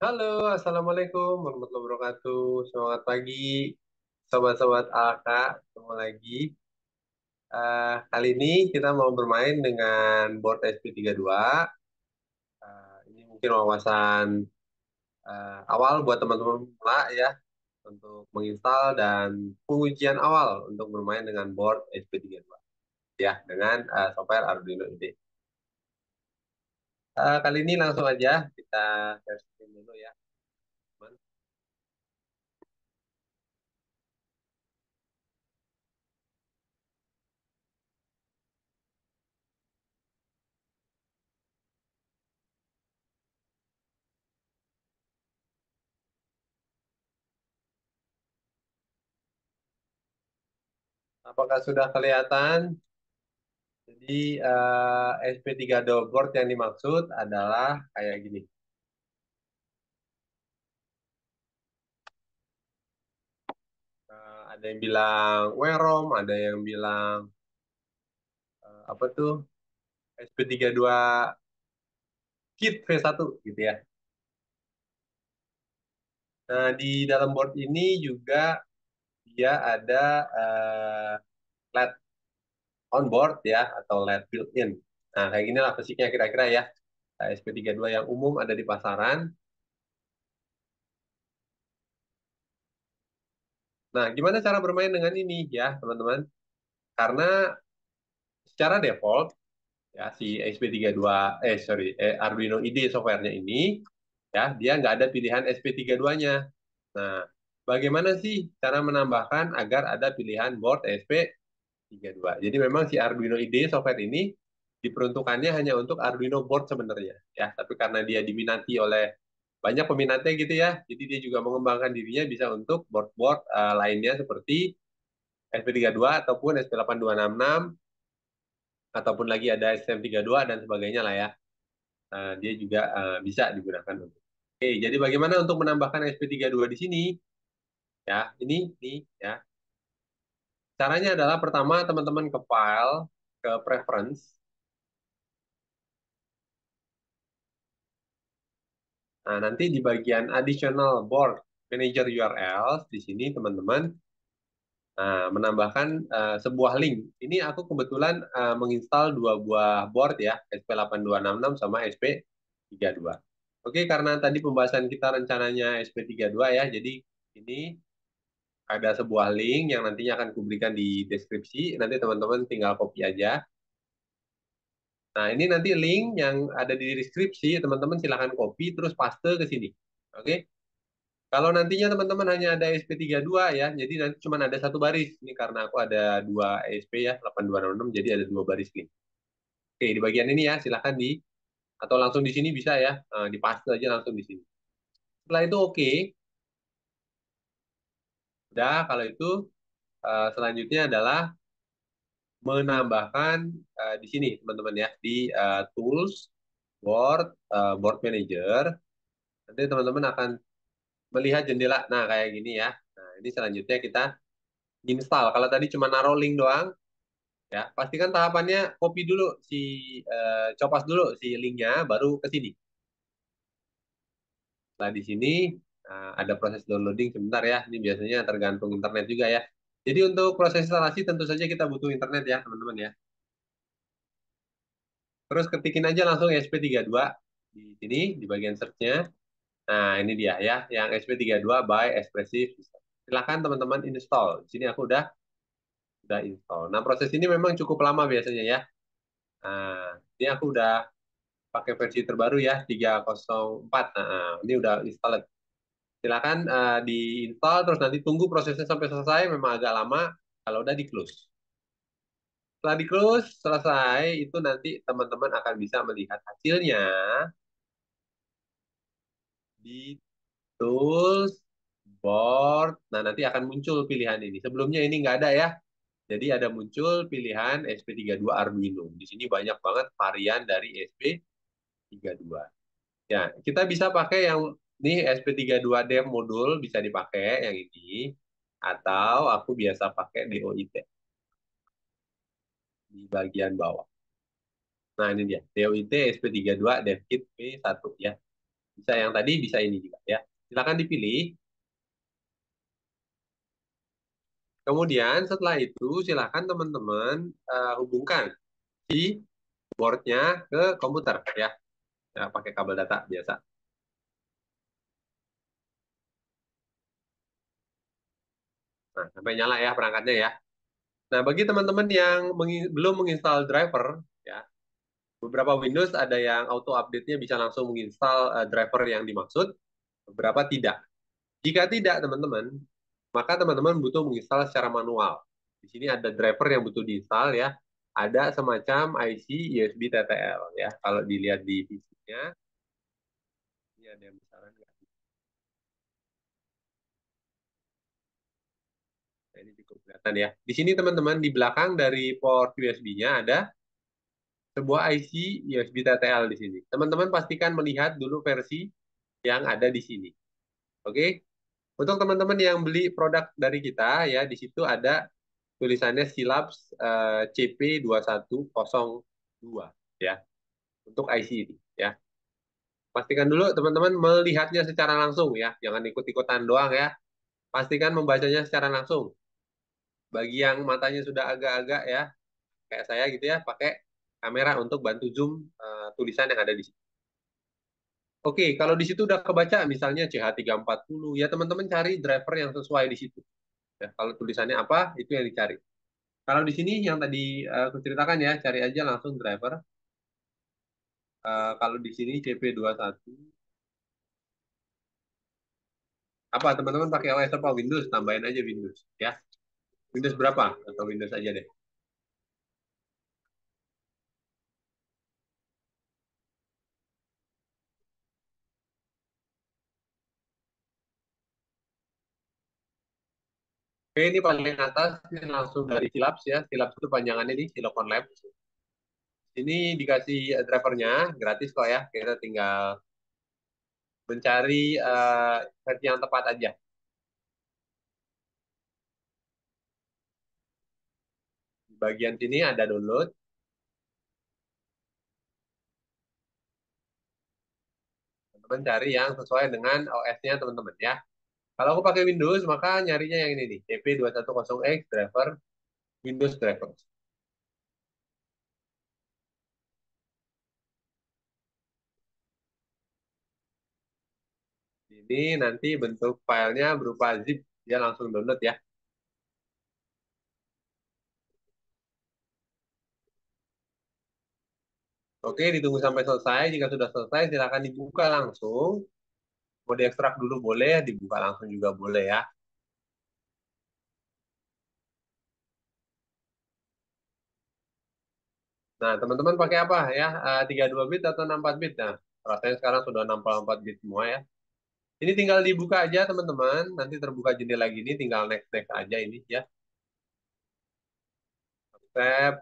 Halo, Assalamualaikum warahmatullahi wabarakatuh. Selamat pagi, sobat-sobat AK. Ketemu lagi. Uh, kali ini kita mau bermain dengan board SP32. Uh, eh, ini mungkin wawasan uh, awal buat teman-teman pula ya. Untuk menginstal dan pengujian awal untuk bermain dengan board SP32. Ya, dengan software Arduino IDE. Uh, kali ini langsung aja kita share screen dulu ya. Teman. Apakah sudah kelihatan? Jadi uh, eh, SP3 dogboard yang dimaksud adalah kayak gini. Eh, ada yang bilang werom, ada yang bilang uh, apa tuh SP32 kit V1 gitu ya. Nah, di dalam board ini juga dia ada uh, LED on board ya atau LED built-in. Nah, kayak gini lah fisiknya kira-kira ya. SP32 yang umum ada di pasaran. Nah, gimana cara bermain dengan ini ya, teman-teman? Karena secara default ya si SP32 eh sorry, eh, Arduino IDE softwarenya ini ya, dia nggak ada pilihan SP32-nya. Nah, bagaimana sih cara menambahkan agar ada pilihan board SP 32. Jadi memang si Arduino IDE software ini diperuntukannya hanya untuk Arduino board sebenarnya ya, tapi karena dia diminati oleh banyak peminatnya gitu ya. Jadi dia juga mengembangkan dirinya bisa untuk board-board uh, lainnya seperti SP32 ataupun SP8266 ataupun lagi ada SM32 dan sebagainya lah ya. Uh, dia juga uh, bisa digunakan untuk. Oke, jadi bagaimana untuk menambahkan SP32 di sini? Ya, ini nih ya. Caranya adalah pertama teman-teman ke file, ke preference. Nah, nanti di bagian additional board manager URLs di sini teman-teman nah, menambahkan uh, sebuah link. Ini aku kebetulan uh, menginstal dua buah board ya, SP8266 sama SP32. Oke, karena tadi pembahasan kita rencananya SP32 ya, jadi ini ada sebuah link yang nantinya akan kuberikan di deskripsi. Nanti teman-teman tinggal copy aja. Nah, ini nanti link yang ada di deskripsi, teman-teman silahkan copy, terus paste ke sini. Oke? Okay? Kalau nantinya teman-teman hanya ada SP32 ya, jadi nanti cuma ada satu baris. Ini karena aku ada dua ESP ya, 8206, jadi ada dua baris ini. Oke, di bagian ini ya, silahkan di, atau langsung di sini bisa ya, eh, di paste aja langsung di sini. Setelah itu oke, Udah, kalau itu eh, selanjutnya adalah menambahkan eh, di sini teman-teman ya di eh, tools board board manager nanti teman-teman akan melihat jendela nah kayak gini ya nah ini selanjutnya kita install kalau tadi cuma naruh link doang ya pastikan tahapannya copy dulu si copas dulu si linknya baru ke sini nah di sini Eh, ada proses downloading sebentar ya. Ini biasanya tergantung internet juga ya. Jadi untuk proses instalasi tentu saja kita butuh internet ya, teman-teman ya. Terus ketikin aja langsung SP32 di sini di bagian searchnya. Nah, ini dia ya yang SP32 by Expressive System. Silakan teman-teman install. Di sini aku udah udah install. Nah, proses ini memang cukup lama biasanya ya. Nah, ini aku udah pakai versi terbaru ya 304. Nah, ini udah install silakan uh, eh, diinstal terus nanti tunggu prosesnya sampai selesai memang agak lama kalau udah di close setelah di close selesai itu nanti teman-teman akan bisa melihat hasilnya di tools board nah nanti akan muncul pilihan ini sebelumnya ini nggak ada ya jadi ada muncul pilihan SP32 Arduino di sini banyak banget varian dari SP32 ya kita bisa pakai yang ini SP32D modul bisa dipakai yang ini. Atau aku biasa pakai DOIT. Di bagian bawah. Nah ini dia, DOIT SP32 kit P1 ya. Bisa yang tadi, bisa ini juga ya. Silakan dipilih. Kemudian setelah itu silakan teman-teman uh, hubungkan si boardnya ke komputer ya. ya. Pakai kabel data biasa. Nah, sampai nyala ya perangkatnya ya. Nah, bagi teman-teman yang meng belum menginstal driver, ya, beberapa Windows ada yang auto update-nya bisa langsung menginstal uh, driver yang dimaksud, beberapa tidak. Jika tidak, teman-teman, maka teman-teman butuh menginstal secara manual. Di sini ada driver yang butuh diinstal ya, ada semacam IC USB TTL ya. Kalau dilihat di PC-nya, ini ada yang besaran nggak? kelihatan ya. Di sini teman-teman di belakang dari port USB-nya ada sebuah IC USB TTL di sini. Teman-teman pastikan melihat dulu versi yang ada di sini. Oke. Untuk teman-teman yang beli produk dari kita ya di situ ada tulisannya Silabs uh, CP2102 ya. Untuk IC ini ya. Pastikan dulu teman-teman melihatnya secara langsung ya, jangan ikut-ikutan doang ya. Pastikan membacanya secara langsung bagi yang matanya sudah agak-agak ya kayak saya gitu ya pakai kamera untuk bantu zoom uh, tulisan yang ada di sini. Oke, kalau di situ udah kebaca misalnya CH340 ya teman-teman cari driver yang sesuai di situ. Ya, kalau tulisannya apa itu yang dicari. Kalau di sini yang tadi uh, aku ceritakan ya cari aja langsung driver. Uh, kalau di sini CP21 apa teman-teman pakai OS apa Windows tambahin aja Windows ya Windows berapa atau Windows aja deh? Oke, ini paling atas ini langsung dari Silaps ya. Silaps itu panjangannya di Silicon Labs. Ini dikasih eh, drivernya gratis kok ya. Kita tinggal mencari uh, eh, versi yang tepat aja. bagian sini ada download. Teman-teman cari yang sesuai dengan OS-nya teman-teman ya. Kalau aku pakai Windows, maka nyarinya yang ini nih, CP210X driver, Windows driver. Ini nanti bentuk filenya berupa zip, dia langsung download ya. Oke, ditunggu sampai selesai. Jika sudah selesai, silakan dibuka langsung. Mau diekstrak dulu boleh, dibuka langsung juga boleh ya. Nah, teman-teman pakai apa ya? Uh, eh, 32 bit atau 64 bit? Nah, rasanya sekarang sudah 64 bit semua ya. Ini tinggal dibuka aja teman-teman. Nanti terbuka jendela gini, tinggal next-next aja ini ya. Step.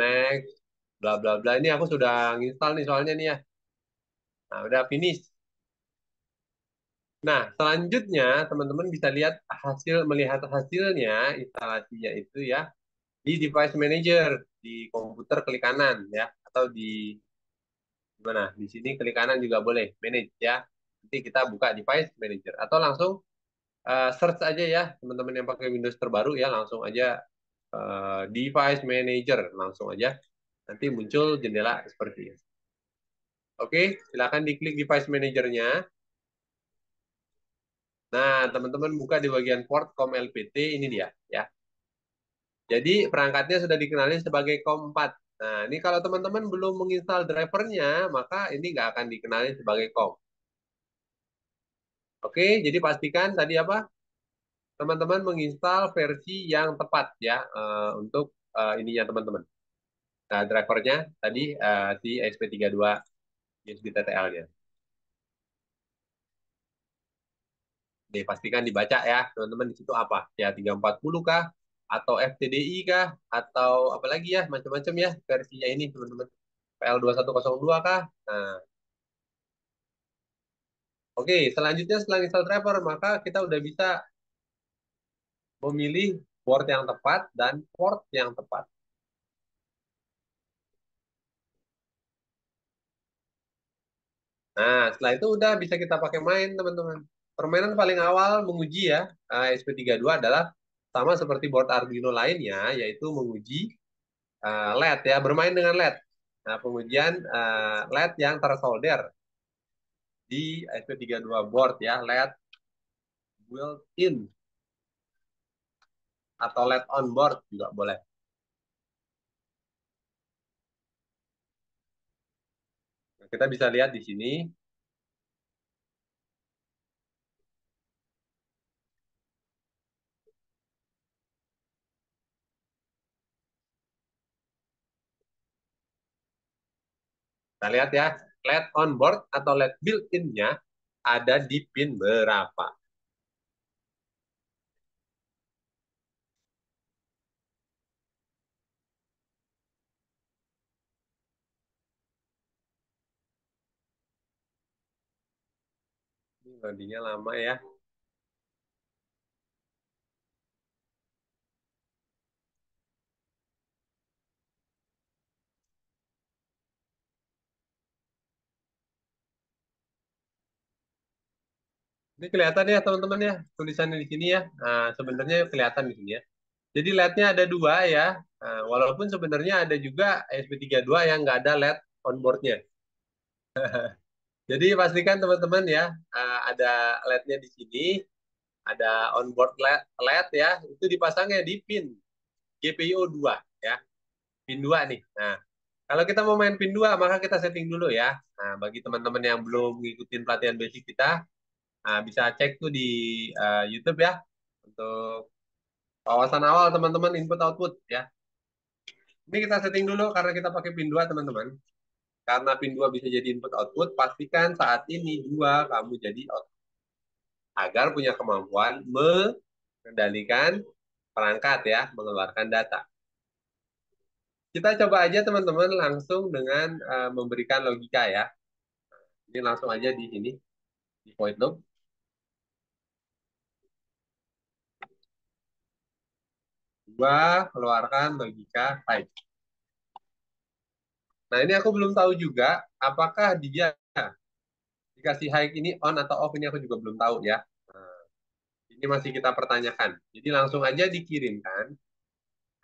Next bla bla bla ini aku sudah install nih soalnya nih ya nah udah finish nah selanjutnya teman-teman bisa lihat hasil melihat hasilnya instalasinya itu ya di device manager di komputer klik kanan ya atau di mana di sini klik kanan juga boleh manage ya nanti kita buka device manager atau langsung uh, search aja ya teman-teman yang pakai Windows terbaru ya langsung aja uh, device manager langsung aja Nanti muncul jendela seperti ini. Oke, silakan diklik device manajernya. Nah, teman-teman buka di bagian port COM LPT ini dia, ya. Jadi perangkatnya sudah dikenali sebagai COM4. Nah, ini kalau teman-teman belum menginstal drivernya, maka ini nggak akan dikenali sebagai COM. Oke, jadi pastikan tadi apa? Teman-teman menginstal versi yang tepat ya eh, untuk uh, ininya teman-teman. Nah, drivernya tadi uh, si SP32 USB TTL-nya. Nih, pastikan dibaca ya, teman-teman di situ apa? Ya 340 kah atau FTDI kah atau apa lagi ya, macam-macam ya versinya ini, teman-teman. PL2102 kah? Nah. Oke, selanjutnya setelah install driver, maka kita udah bisa memilih port yang tepat dan port yang tepat. Nah, setelah itu udah bisa kita pakai main, teman-teman. Permainan paling awal menguji ya, eh, SP32 adalah sama seperti board Arduino lainnya, yaitu menguji uh, LED ya, bermain dengan LED. Nah, pengujian uh, LED yang tersolder di SP32 board ya, LED built-in atau LED on board juga boleh. kita bisa lihat di sini Kita lihat ya, let on board atau LED built in-nya ada di pin berapa. Ini melodinya lama ya. Ini kelihatan ya teman-teman ya tulisannya di sini ya. Nah, sebenarnya kelihatan di sini ya. Jadi LED-nya ada dua ya. Nah, walaupun sebenarnya ada juga SP32 yang nggak ada LED onboardnya. Jadi pastikan teman-teman ya eh, ada LED-nya di sini, ada onboard LED, LED ya, itu dipasangnya di pin GPIO 2 ya. Pin 2 nih. Nah, kalau kita mau main pin 2 maka kita setting dulu ya. Nah, bagi teman-teman yang belum ngikutin pelatihan basic kita nah, bisa cek tuh di uh, YouTube ya untuk wawasan awal teman-teman input output ya. Ini kita setting dulu karena kita pakai pin 2 teman-teman. Karena pin 2 bisa jadi input-output, pastikan saat ini dua kamu jadi output. Agar punya kemampuan mengendalikan perangkat ya, mengeluarkan data. Kita coba aja teman-teman langsung dengan uh, memberikan logika ya. Ini langsung aja di sini, di void loop. Dua, keluarkan logika type. Nah, ini aku belum tahu juga apakah dia dikasih high ini on atau off ini aku juga belum tahu ya. Nah, ini masih kita pertanyakan. Jadi langsung aja dikirimkan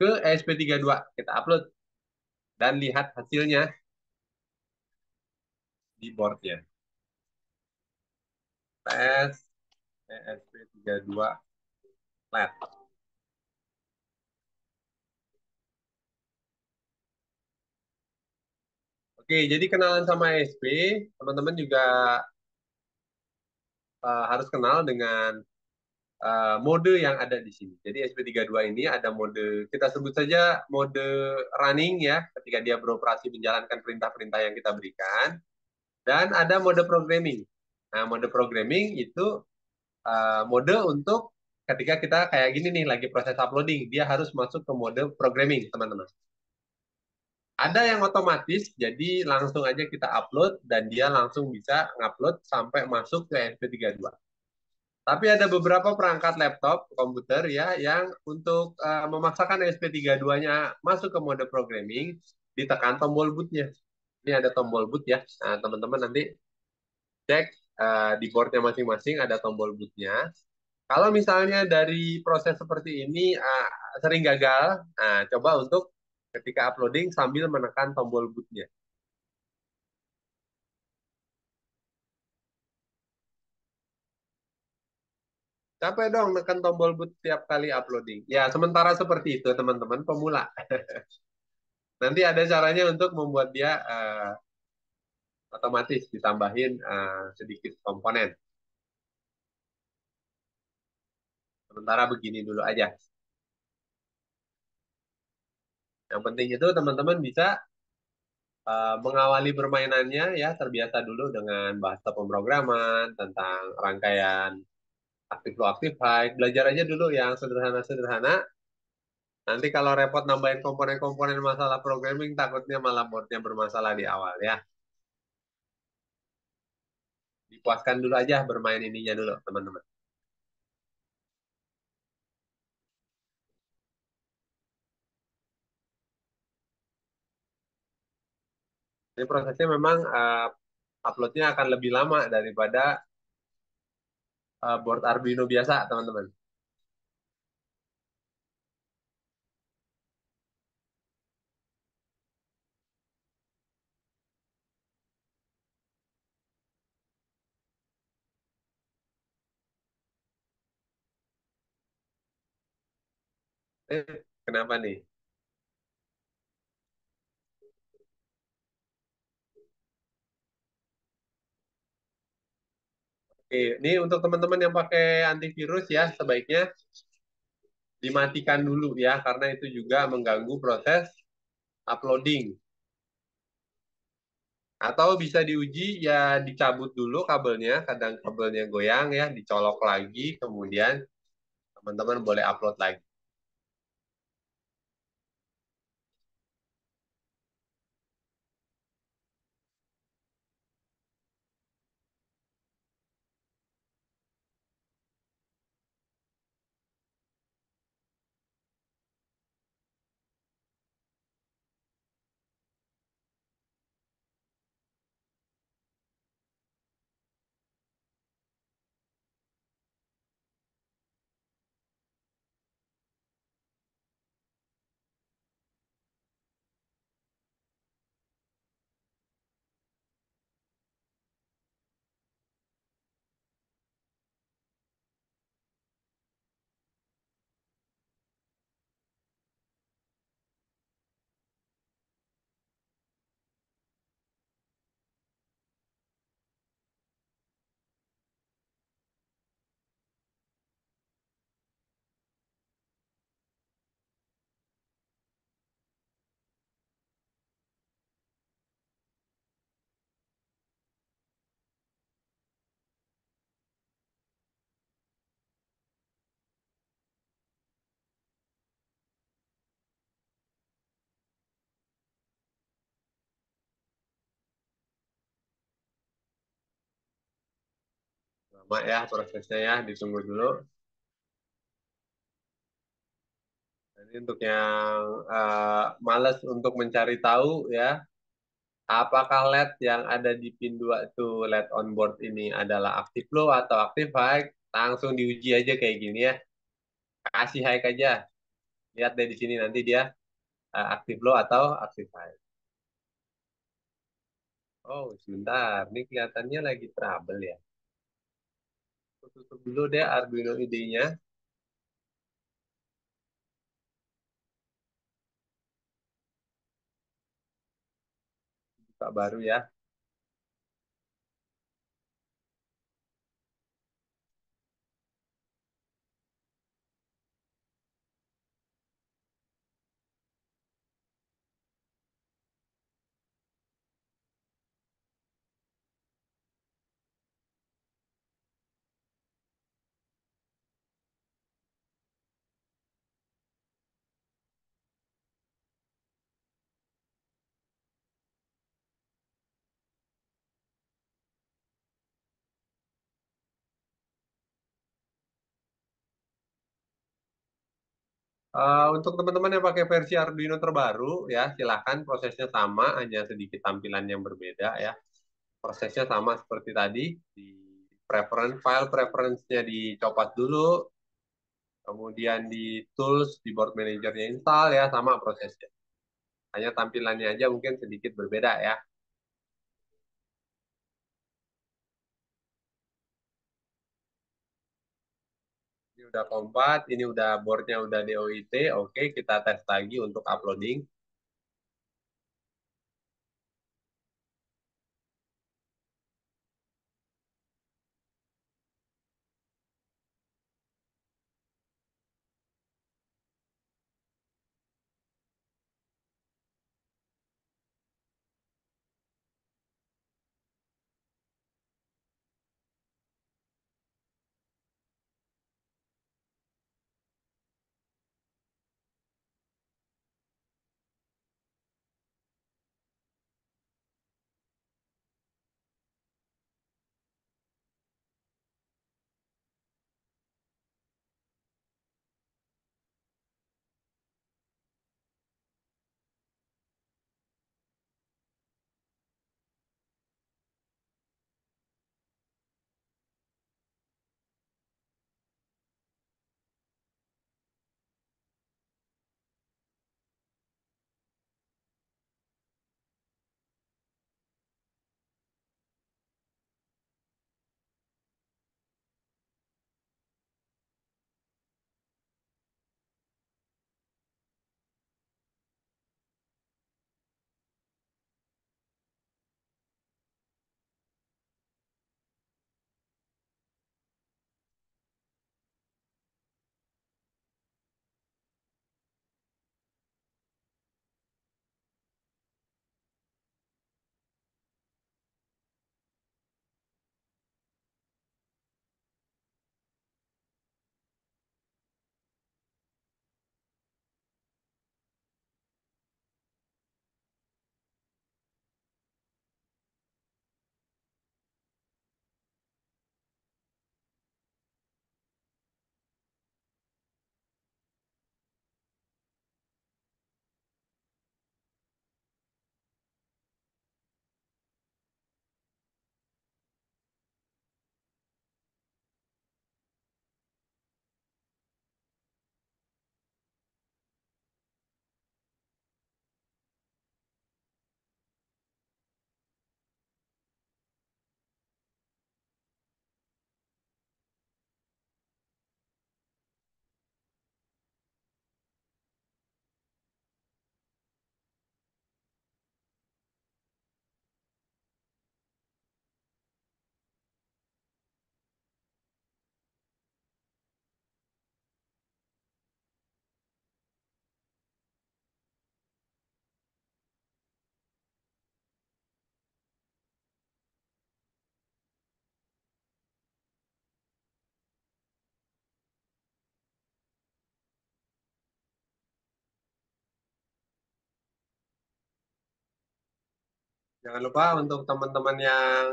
ke ESP32 kita upload dan lihat hasilnya di boardnya. PS ESP32 flat. Oke, jadi kenalan sama SP, teman-teman juga uh, harus kenal dengan uh, mode yang ada di sini. Jadi SP32 ini ada mode, kita sebut saja mode running ya, ketika dia beroperasi menjalankan perintah-perintah yang kita berikan. Dan ada mode programming. Nah, mode programming itu uh, mode untuk ketika kita kayak gini nih, lagi proses uploading, dia harus masuk ke mode programming, teman-teman ada yang otomatis, jadi langsung aja kita upload dan dia langsung bisa ngupload sampai masuk ke sp 32 Tapi ada beberapa perangkat laptop, komputer ya, yang untuk uh, memaksakan SP32-nya masuk ke mode programming, ditekan tombol bootnya. Ini ada tombol boot ya. Nah, teman-teman nanti cek uh, di boardnya masing-masing ada tombol bootnya. Kalau misalnya dari proses seperti ini uh, sering gagal, nah, coba untuk ketika uploading sambil menekan tombol bootnya. Capek dong nekan tombol boot setiap kali uploading. Ya, sementara seperti itu teman-teman pemula. Nanti ada caranya untuk membuat dia uh, otomatis ditambahin uh, sedikit komponen. Sementara begini dulu aja. Yang penting itu teman-teman bisa uh, mengawali permainannya ya terbiasa dulu dengan bahasa pemrograman tentang rangkaian aktif lo aktif high. Belajar aja dulu yang sederhana-sederhana. Nanti kalau repot nambahin komponen-komponen masalah programming, takutnya malah boardnya bermasalah di awal ya. Dipuaskan dulu aja bermain ininya dulu teman-teman. Ini prosesnya memang uh, uploadnya akan lebih lama daripada uh, board Arduino biasa, teman-teman. Eh, kenapa nih? Ini untuk teman-teman yang pakai antivirus ya, sebaiknya dimatikan dulu ya, karena itu juga mengganggu proses uploading. Atau bisa diuji ya dicabut dulu kabelnya, kadang kabelnya goyang ya, dicolok lagi, kemudian teman-teman boleh upload lagi. sama ya prosesnya ya ditunggu dulu jadi nah, untuk yang uh, males untuk mencari tahu ya apakah LED yang ada di pin 2 itu LED on board ini adalah aktif low atau aktif high langsung diuji aja kayak gini ya kasih high aja lihat deh di sini nanti dia uh, aktif low atau aktif high Oh, sebentar. Ini kelihatannya lagi trouble ya aku tutup dulu deh Arduino id-nya, Buka baru ya. Eh, untuk teman-teman yang pakai versi Arduino terbaru ya silahkan prosesnya sama hanya sedikit tampilan yang berbeda ya prosesnya sama seperti tadi di preference file preference-nya dicopot dulu kemudian di tools di board manajernya install ya sama prosesnya hanya tampilannya aja mungkin sedikit berbeda ya udah kompat, ini udah boardnya udah DOIT, oke kita tes lagi untuk uploading. Jangan lupa untuk teman-teman yang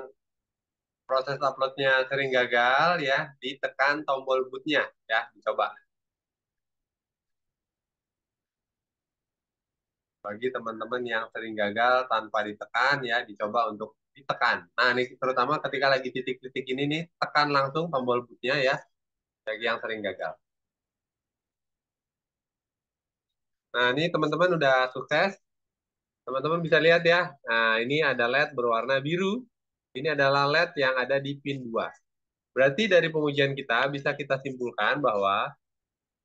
proses uploadnya sering gagal ya, ditekan tombol bootnya ya, coba. Bagi teman-teman yang sering gagal tanpa ditekan ya, dicoba untuk ditekan. Nah, ini terutama ketika lagi titik-titik ini nih, tekan langsung tombol bootnya ya, bagi yang sering gagal. Nah, ini teman-teman udah sukses Teman-teman bisa lihat ya. Nah, ini ada LED berwarna biru. Ini adalah LED yang ada di pin 2. Berarti dari pengujian kita bisa kita simpulkan bahwa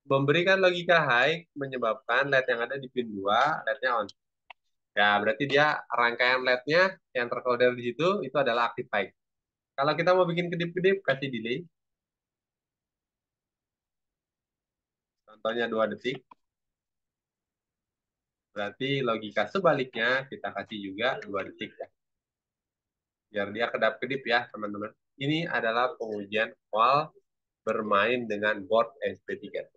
memberikan logika high menyebabkan LED yang ada di pin 2, LED-nya on. Ya, berarti dia rangkaian LED-nya yang terkoder di situ itu adalah aktif high. Kalau kita mau bikin kedip-kedip, kasih delay. Contohnya 2 detik. Berarti logika sebaliknya kita kasih juga dua detik ya. Biar dia kedap-kedip ya teman-teman. Ini adalah pengujian awal bermain dengan board SP3.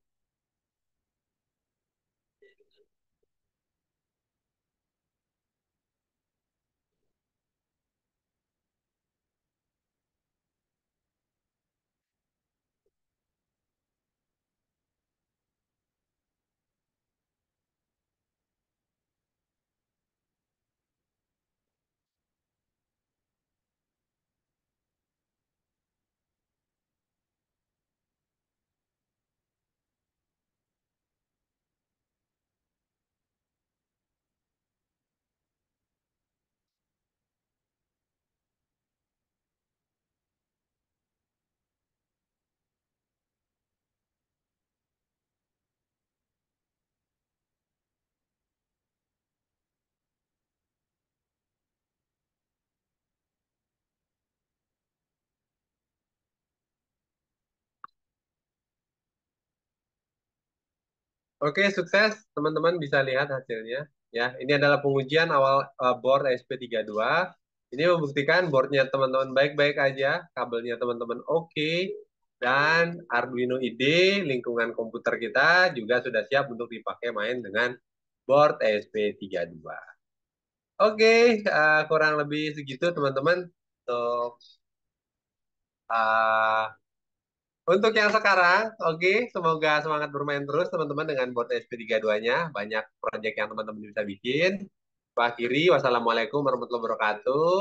Oke, sukses teman-teman bisa lihat hasilnya. Ya, ini adalah pengujian awal uh, board SP32. Ini membuktikan boardnya teman-teman baik-baik aja, kabelnya teman-teman oke, okay, dan Arduino IDE lingkungan komputer kita juga sudah siap untuk dipakai main dengan board SP32. Oke, okay, uh, eh, kurang lebih segitu teman-teman untuk uh, untuk yang sekarang, oke, okay, semoga semangat bermain terus teman-teman dengan board SP32-nya. Banyak proyek yang teman-teman bisa bikin. Pak Kiri, wassalamualaikum warahmatullahi wabarakatuh.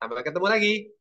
Sampai ketemu lagi.